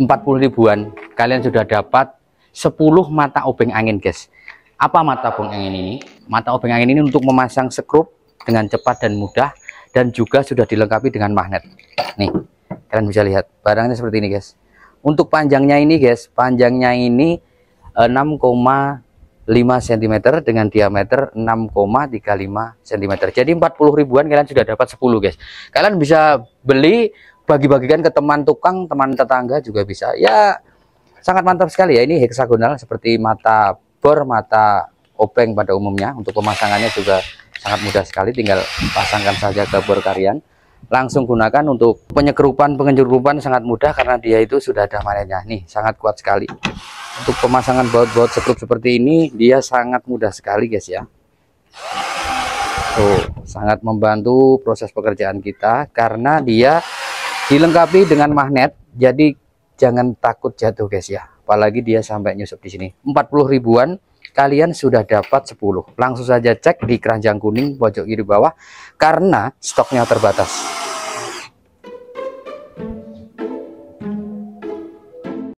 40 ribuan kalian sudah dapat 10 mata obeng angin guys apa mata obeng angin ini mata obeng angin ini untuk memasang skrup dengan cepat dan mudah dan juga sudah dilengkapi dengan magnet nih kalian bisa lihat barangnya seperti ini guys untuk panjangnya ini guys panjangnya ini 6,5 eh, cm dengan diameter 6,35 cm jadi 40 ribuan kalian sudah dapat 10 guys kalian bisa beli bagi-bagikan ke teman tukang, teman tetangga juga bisa. Ya sangat mantap sekali ya ini heksagonal seperti mata bor, mata obeng pada umumnya. Untuk pemasangannya juga sangat mudah sekali tinggal pasangkan saja ke bor kalian. Langsung gunakan untuk penyekerupan pengencerupan sangat mudah karena dia itu sudah ada mananya Nih, sangat kuat sekali. Untuk pemasangan baut-baut sekrup seperti ini dia sangat mudah sekali guys ya. Tuh, sangat membantu proses pekerjaan kita karena dia dilengkapi dengan magnet jadi jangan takut jatuh guys ya apalagi dia sampai nyusup di sini 40 ribuan kalian sudah dapat 10 langsung saja cek di keranjang kuning pojok kiri bawah karena stoknya terbatas